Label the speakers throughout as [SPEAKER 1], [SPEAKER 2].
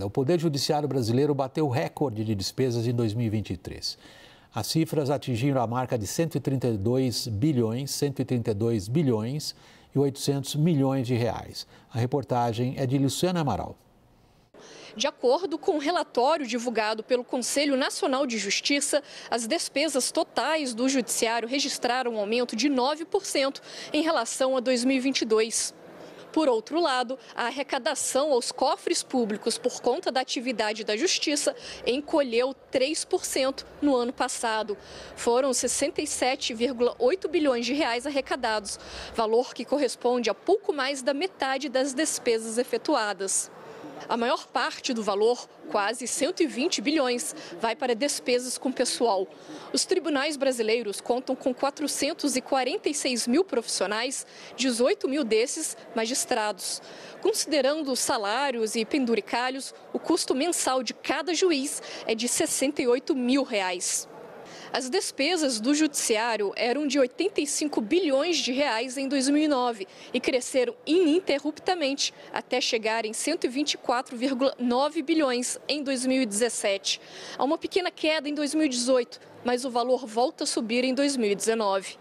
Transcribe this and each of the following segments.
[SPEAKER 1] Né? O Poder Judiciário brasileiro bateu o recorde de despesas em 2023. As cifras atingiram a marca de 132 bilhões, 132 bilhões e 800 milhões de reais. A reportagem é de Luciana Amaral.
[SPEAKER 2] De acordo com o um relatório divulgado pelo Conselho Nacional de Justiça, as despesas totais do Judiciário registraram um aumento de 9% em relação a 2022. Por outro lado, a arrecadação aos cofres públicos por conta da atividade da Justiça encolheu 3% no ano passado. Foram 67,8 bilhões de reais arrecadados, valor que corresponde a pouco mais da metade das despesas efetuadas. A maior parte do valor, quase 120 bilhões, vai para despesas com pessoal. Os tribunais brasileiros contam com 446 mil profissionais, 18 mil desses magistrados. Considerando salários e penduricalhos, o custo mensal de cada juiz é de 68 mil reais. As despesas do judiciário eram de 85 bilhões de reais em 2009 e cresceram ininterruptamente até chegar em 124,9 bilhões em 2017. Há uma pequena queda em 2018, mas o valor volta a subir em 2019.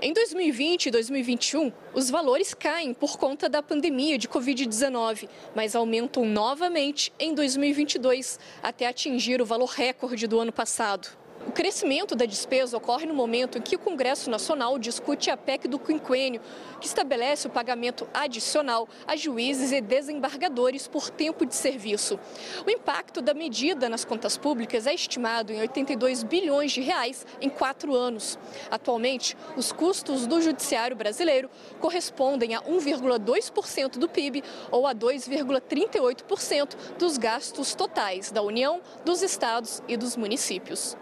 [SPEAKER 2] Em 2020 e 2021, os valores caem por conta da pandemia de Covid-19, mas aumentam novamente em 2022, até atingir o valor recorde do ano passado. O crescimento da despesa ocorre no momento em que o Congresso Nacional discute a PEC do quinquênio, que estabelece o pagamento adicional a juízes e desembargadores por tempo de serviço. O impacto da medida nas contas públicas é estimado em 82 bilhões de reais em quatro anos. Atualmente, os custos do judiciário brasileiro correspondem a 1,2% do PIB ou a 2,38% dos gastos totais da União, dos estados e dos municípios.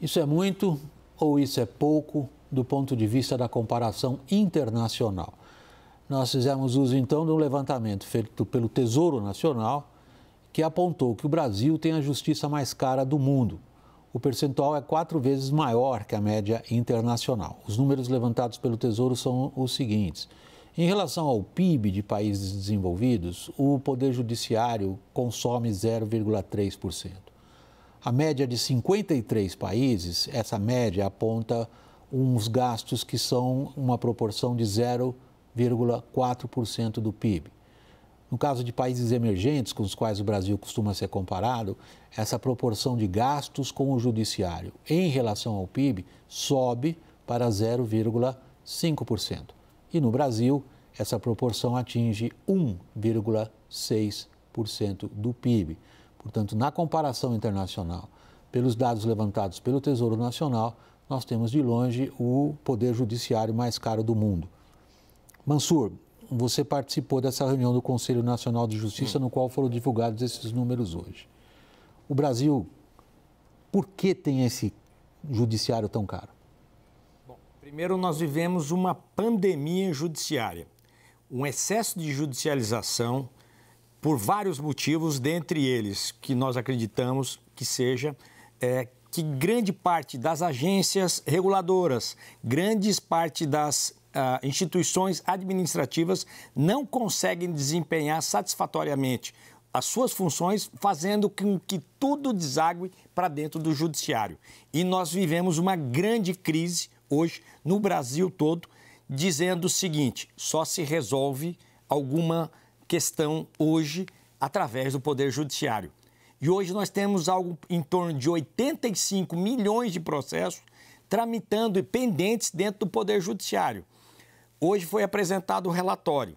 [SPEAKER 1] Isso é muito ou isso é pouco do ponto de vista da comparação internacional? Nós fizemos uso então de um levantamento feito pelo Tesouro Nacional que apontou que o Brasil tem a justiça mais cara do mundo. O percentual é quatro vezes maior que a média internacional. Os números levantados pelo Tesouro são os seguintes. Em relação ao PIB de países desenvolvidos, o Poder Judiciário consome 0,3%. A média de 53 países, essa média aponta uns gastos que são uma proporção de 0,4% do PIB. No caso de países emergentes, com os quais o Brasil costuma ser comparado, essa proporção de gastos com o judiciário em relação ao PIB sobe para 0,5%. E no Brasil, essa proporção atinge 1,6% do PIB. Portanto, na comparação internacional, pelos dados levantados pelo Tesouro Nacional, nós temos de longe o poder judiciário mais caro do mundo. Mansur, você participou dessa reunião do Conselho Nacional de Justiça, no qual foram divulgados esses números hoje. O Brasil, por que tem esse judiciário tão caro?
[SPEAKER 3] Bom, primeiro nós vivemos uma pandemia judiciária, um excesso de judicialização, por vários motivos, dentre eles que nós acreditamos que seja é, que grande parte das agências reguladoras, grandes parte das ah, instituições administrativas não conseguem desempenhar satisfatoriamente as suas funções, fazendo com que tudo desague para dentro do judiciário. E nós vivemos uma grande crise hoje no Brasil todo, dizendo o seguinte: só se resolve alguma questão hoje através do Poder Judiciário. E hoje nós temos algo em torno de 85 milhões de processos tramitando e pendentes dentro do Poder Judiciário. Hoje foi apresentado o um relatório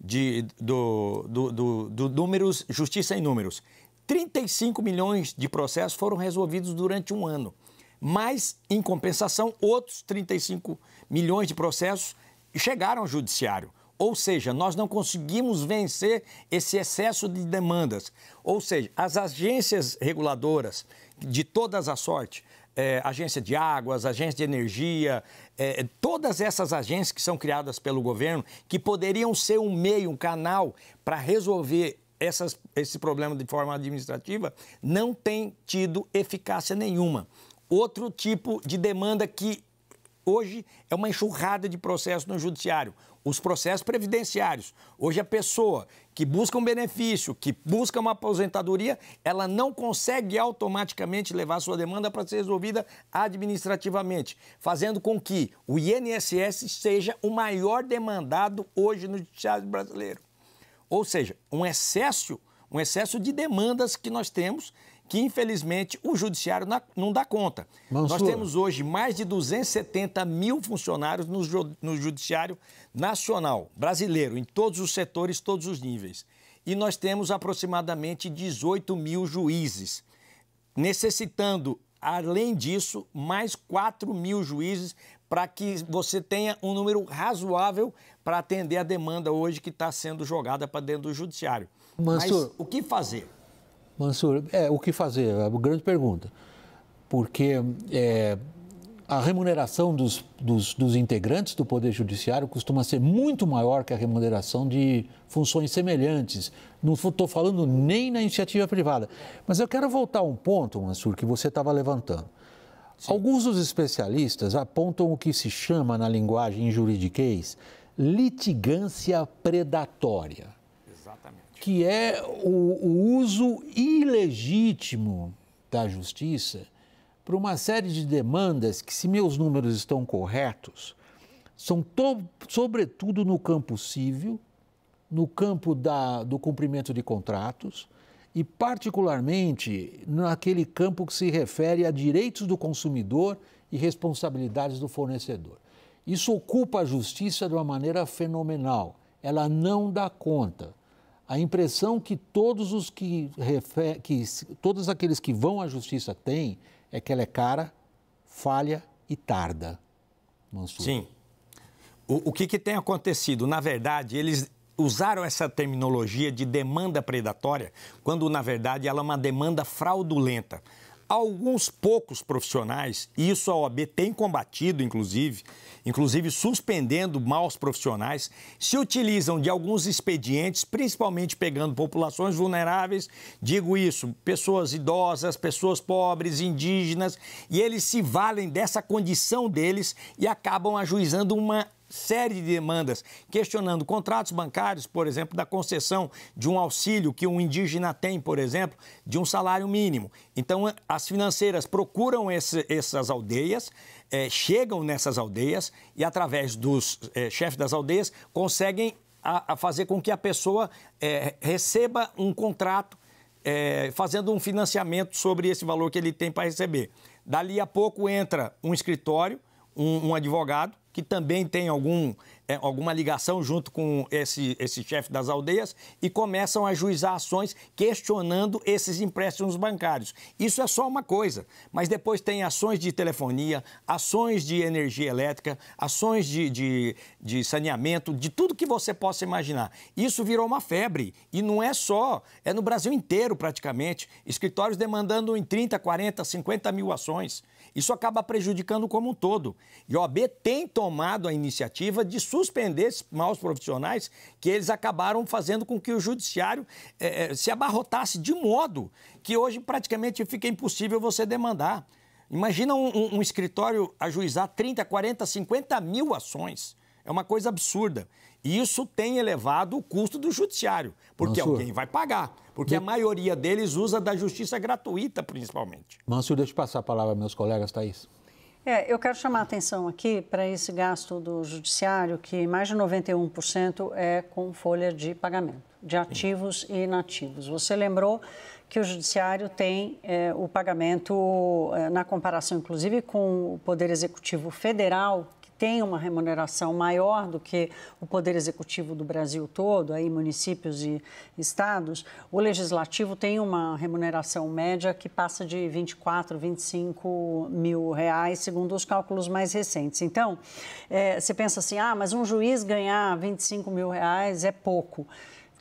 [SPEAKER 3] de, do, do, do, do números, Justiça em Números. 35 milhões de processos foram resolvidos durante um ano. Mas, em compensação, outros 35 milhões de processos chegaram ao judiciário. Ou seja, nós não conseguimos vencer esse excesso de demandas. Ou seja, as agências reguladoras de todas as sortes, é, agência de águas, agência de energia, é, todas essas agências que são criadas pelo governo, que poderiam ser um meio, um canal para resolver essas, esse problema de forma administrativa, não tem tido eficácia nenhuma. Outro tipo de demanda que Hoje é uma enxurrada de processos no judiciário, os processos previdenciários. Hoje a pessoa que busca um benefício, que busca uma aposentadoria, ela não consegue automaticamente levar sua demanda para ser resolvida administrativamente, fazendo com que o INSS seja o maior demandado hoje no judiciário brasileiro. Ou seja, um excesso, um excesso de demandas que nós temos que infelizmente o judiciário não dá conta. Nós temos hoje mais de 270 mil funcionários no, no judiciário nacional brasileiro, em todos os setores, todos os níveis. E nós temos aproximadamente 18 mil juízes, necessitando, além disso, mais 4 mil juízes para que você tenha um número razoável para atender a demanda hoje que está sendo jogada para dentro do judiciário. Mansur, Mas o que fazer?
[SPEAKER 1] Mansur, é, o que fazer? É uma grande pergunta. Porque é, a remuneração dos, dos, dos, integrantes do Poder Judiciário costuma ser muito maior que a remuneração de funções semelhantes. Não estou falando nem na iniciativa privada. Mas eu quero voltar a um ponto, Mansur, que você estava levantando. Sim. Alguns dos especialistas apontam o que se chama, na linguagem juridiquês, litigância predatória. Exatamente. Que é o, o uso ilegítimo da justiça para uma série de demandas que, se meus números estão corretos, são to, sobretudo no campo civil, no campo da, do cumprimento de contratos e, particularmente, naquele campo que se refere a direitos do consumidor e responsabilidades do fornecedor. Isso ocupa a justiça de uma maneira fenomenal. Ela não dá conta a impressão que todos os que, refer... que todos aqueles que vão à justiça têm é que ela é cara, falha e tarda.
[SPEAKER 3] Mansur. Sim. O, o que, que tem acontecido? Na verdade, eles usaram essa terminologia de demanda predatória, quando na verdade ela é uma demanda fraudulenta alguns poucos profissionais, e isso a OAB tem combatido, inclusive, inclusive suspendendo maus profissionais, se utilizam de alguns expedientes, principalmente pegando populações vulneráveis, digo isso, pessoas idosas, pessoas pobres, indígenas, e eles se valem dessa condição deles e acabam ajuizando uma série de demandas questionando contratos bancários, por exemplo, da concessão de um auxílio que um indígena tem, por exemplo, de um salário mínimo. Então, as financeiras procuram esse, essas aldeias, é, chegam nessas aldeias e, através dos é, eh, chefes das aldeias, conseguem a, a, fazer com que a pessoa é, receba um contrato é, fazendo um financiamento sobre esse valor que ele tem para receber. Dali a pouco entra um escritório, um, um advogado, que também tem algum é, alguma ligação junto com esse, esse chefe das aldeias e começam a juizar ações questionando esses empréstimos bancários. Isso é só uma coisa, mas depois tem ações de telefonia, ações de energia elétrica, ações de, de, de saneamento, de tudo que você possa imaginar. Isso virou uma febre e não é só, é no Brasil inteiro praticamente. Escritórios demandando em 30, 40, 50 mil ações. Isso acaba prejudicando como um todo. E a OAB tem tomado a iniciativa de suspender esses maus profissionais que eles acabaram fazendo com que o judiciário eh, eh, se abarrotasse de modo que hoje praticamente fica impossível você demandar. Imagina um, um escritório ajuizar 30, 40, 50 mil ações. É uma coisa absurda. E isso tem elevado o custo do judiciário, porque Mansur, alguém vai pagar. Porque de... a maioria deles usa da justiça gratuita, principalmente.
[SPEAKER 1] Mansur, deixa eu passar a palavra aos meus colegas, Thaís.
[SPEAKER 4] É, eu quero chamar a atenção aqui para esse gasto do judiciário, que mais de 91% é com folha de pagamento, de ativos e inativos. Você lembrou que o judiciário tem é, o pagamento, é, na comparação inclusive com o Poder Executivo Federal, tem uma remuneração maior do que o Poder Executivo do Brasil todo, aí municípios e estados, o Legislativo tem uma remuneração média que passa de 24, 25 mil reais, segundo os cálculos mais recentes. Então, é, você pensa assim, ah, mas um juiz ganhar 25 mil reais é pouco.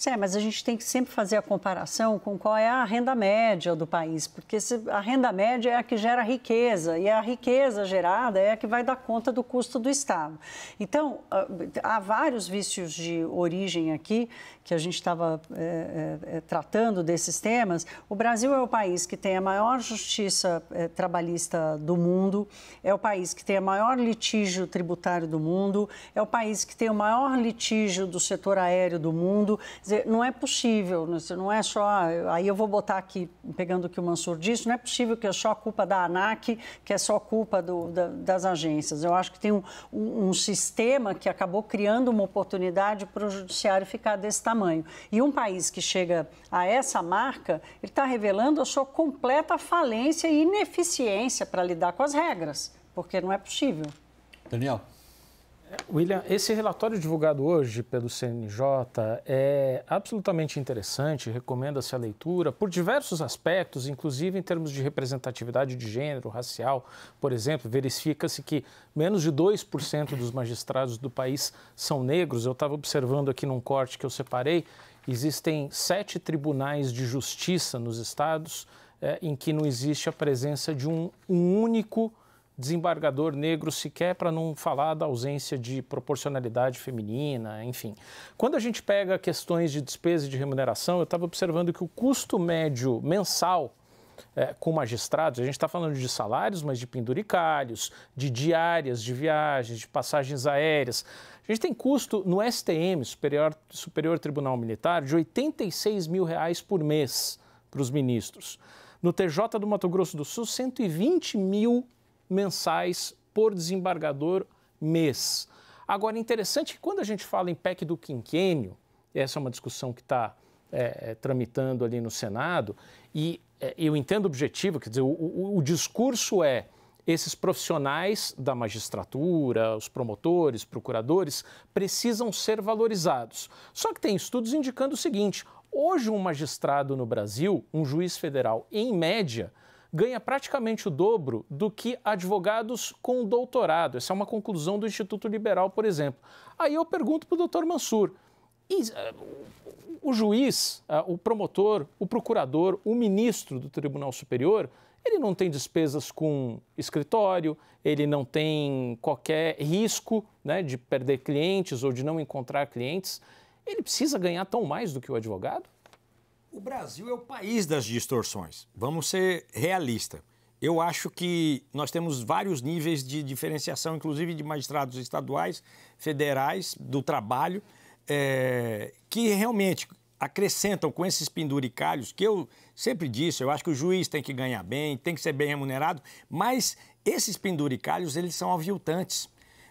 [SPEAKER 4] É, mas a gente tem que sempre fazer a comparação com qual é a renda média do país, porque a renda média é a que gera riqueza e a riqueza gerada é a que vai dar conta do custo do Estado. Então, ah, há vários vícios de origem aqui que a gente estava é, é, tratando desses temas. O Brasil é o país que tem a maior justiça é, trabalhista do mundo, é o país que tem o maior litígio tributário do mundo, é o país que tem o maior litígio do setor aéreo do mundo dizer, não é possível, né, não é só. Ah, aí eu vou botar aqui, pegando o que o Mansur disse, não é possível que é só culpa da ANAC, que é só culpa do, da, das agências. Eu acho que tem um, um, um sistema que acabou criando uma oportunidade para o judiciário ficar desse tamanho. E um país que chega a essa marca, ele está revelando a sua completa falência e ineficiência para lidar com as regras, porque não é possível.
[SPEAKER 5] Daniel. William, esse relatório divulgado hoje pelo CNJ é absolutamente interessante, recomenda-se a leitura por diversos aspectos, inclusive em termos de representatividade de gênero, racial. Por exemplo, verifica-se que menos de 2% dos magistrados do país são negros. Eu estava observando aqui num corte que eu separei, existem sete tribunais de justiça nos estados é, em que não existe a presença de um, um único desembargador negro sequer, para não falar da ausência de proporcionalidade feminina, enfim. Quando a gente pega questões de despesa e de remuneração, eu estava observando que o custo médio mensal é, com magistrados, a gente está falando de salários, mas de penduricalhos, de diárias de viagens, de passagens aéreas. A gente tem custo no STM, Superior, Superior Tribunal Militar, de 86 mil reais por mês para os ministros. No TJ do Mato Grosso do Sul, 120 mil mensais por desembargador mês. Agora, interessante que quando a gente fala em PEC do quinquênio, essa é uma discussão que está é, é, tramitando ali no Senado, e é, eu entendo o objetivo, quer dizer, o, o, o discurso é esses profissionais da magistratura, os promotores, procuradores, precisam ser valorizados. Só que tem estudos indicando o seguinte: hoje, um magistrado no Brasil, um juiz federal, em média, ganha praticamente o dobro do que advogados com doutorado. Essa é uma conclusão do Instituto Liberal, por exemplo. Aí eu pergunto para o doutor Mansur, e, uh, o juiz, uh, o promotor, o procurador, o ministro do Tribunal Superior, ele não tem despesas com escritório, ele não tem qualquer risco né, de perder clientes ou de não encontrar clientes. Ele precisa ganhar tão mais do que o advogado?
[SPEAKER 3] O Brasil é o país das distorções. Vamos ser realistas. Eu acho que nós temos vários níveis de diferenciação, inclusive de magistrados estaduais, federais, do trabalho, é, que realmente acrescentam com esses penduricalhos, que eu sempre disse, eu acho que o juiz tem que ganhar bem, tem que ser bem remunerado, mas esses penduricalhos, eles são aviltantes.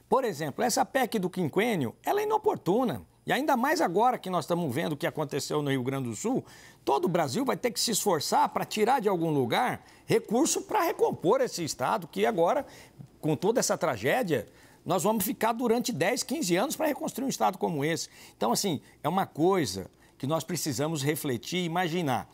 [SPEAKER 3] Por exemplo, essa PEC do quinquênio, ela é inoportuna. E ainda mais agora que nós estamos vendo o que aconteceu no Rio Grande do Sul, todo o Brasil vai ter que se esforçar para tirar de algum lugar recurso para recompor esse Estado, que agora, com toda essa tragédia, nós vamos ficar durante 10, 15 anos para reconstruir um Estado como esse. Então, assim, é uma coisa que nós precisamos refletir e imaginar.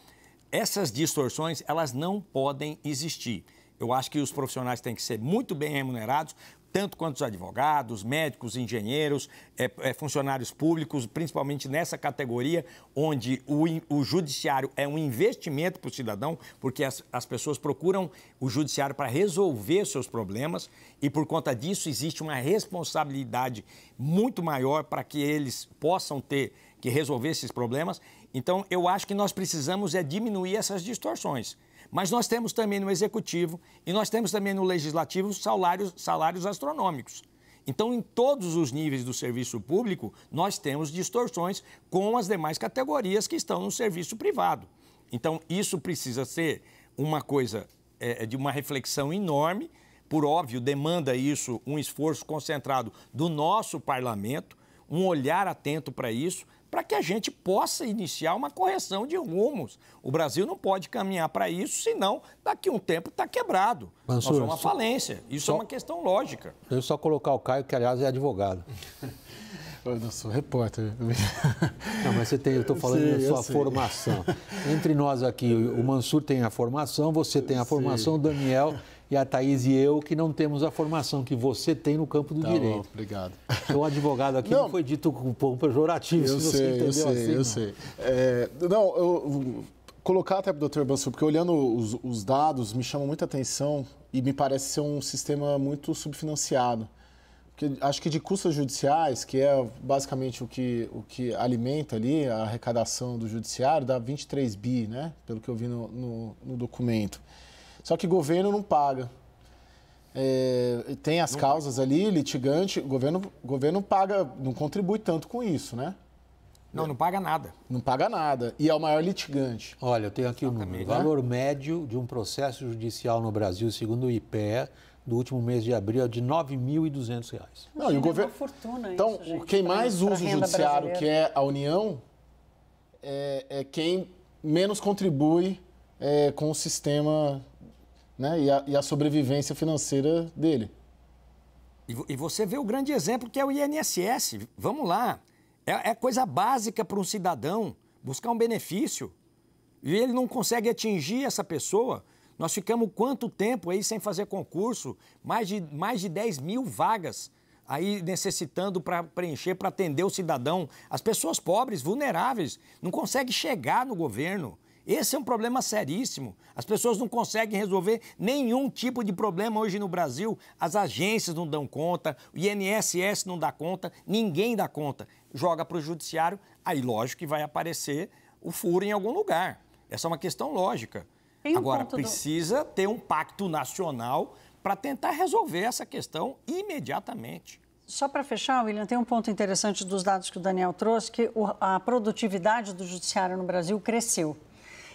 [SPEAKER 3] Essas distorções, elas não podem existir. Eu acho que os profissionais têm que ser muito bem remunerados, tanto quanto os advogados, médicos, engenheiros, é, é, funcionários públicos, principalmente nessa categoria onde o, o judiciário é um investimento para o cidadão, porque as, as pessoas procuram o judiciário para resolver seus problemas e por conta disso existe uma responsabilidade muito maior para que eles possam ter que resolver esses problemas então, eu acho que nós precisamos é diminuir essas distorções. Mas nós temos também no executivo e nós temos também no legislativo salários, salários astronômicos. Então, em todos os níveis do serviço público, nós temos distorções com as demais categorias que estão no serviço privado. Então, isso precisa ser uma coisa é, é de uma reflexão enorme. Por óbvio, demanda isso um esforço concentrado do nosso parlamento, um olhar atento para isso, para que a gente possa iniciar uma correção de rumos. O Brasil não pode caminhar para isso, senão daqui um tempo está quebrado. Mansur, Nós uma falência. Isso é só... é uma questão lógica.
[SPEAKER 1] Eu só colocar o Caio, que aliás é advogado. Eu não sou
[SPEAKER 5] repórter.
[SPEAKER 1] Não, mas você tem, eu estou falando da sua formação. Entre nós aqui, o Mansur tem a formação, você tem a formação, o Daniel e a Thaís e eu que não temos a formação que você tem no campo do tá direito. Bom, obrigado. Seu advogado aqui não, não foi
[SPEAKER 5] dito com um pouco pejorativo, eu se você sei, entendeu eu sei, assim. Eu não. sei, é, não, eu colocar até para o doutor Bansu, porque olhando os, os dados me chama muita atenção e me parece ser um sistema muito subfinanciado. Porque acho que de custas judiciais, que é basicamente o que, o que alimenta ali a arrecadação do judiciário, dá 23 bi, né? Pelo que eu vi no, no, no documento. Só que governo não paga. É, tem as não causas paga. ali, litigante, o governo, governo paga, não contribui tanto com isso, né? Não, não paga nada. Não paga nada. E é o maior litigante.
[SPEAKER 1] Olha, eu tenho aqui o O valor médio de um processo judicial no Brasil, segundo o IPEA, do último mês de abril é de R$ 9.200. Não, e o é governo.
[SPEAKER 5] fortuna então, isso, gente, quem mais usa o judiciário, brasileira. que é a União, é, é quem menos contribui é, com o sistema né? e, a, e a sobrevivência
[SPEAKER 3] financeira dele. E, você vê o grande exemplo que é o INSS. Vamos lá. É, é coisa básica para um cidadão buscar um benefício. E ele não consegue atingir essa pessoa. Nós ficamos quanto tempo aí sem fazer concurso? Mais de, mais de 10 mil vagas aí necessitando para preencher, para atender o cidadão. As pessoas pobres, vulneráveis, não conseguem chegar no governo. Esse é um problema seríssimo. As pessoas não conseguem resolver nenhum tipo de problema hoje no Brasil. As agências não dão conta, o INSS não dá conta, ninguém dá conta. Joga para o judiciário, aí lógico que vai aparecer o furo em algum lugar. Essa é uma questão lógica. Agora, precisa do... ter um pacto nacional para tentar resolver essa questão imediatamente.
[SPEAKER 4] Só para fechar, William, tem um ponto interessante dos dados que o Daniel trouxe, que a produtividade do judiciário no Brasil cresceu.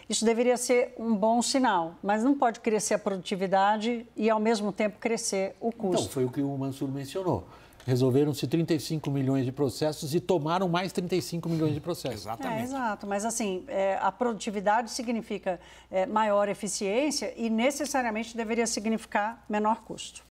[SPEAKER 4] Isso deveria ser um bom sinal, mas não pode crescer a produtividade e, ao mesmo tempo,
[SPEAKER 1] crescer o então, custo. Então, foi o que o Mansur mencionou. Resolveram-se 35 milhões de processos e tomaram mais 35 milhões de processos. Exatamente. É,
[SPEAKER 4] exato, mas assim, é, a produtividade significa é, maior eficiência e necessariamente deveria significar menor custo.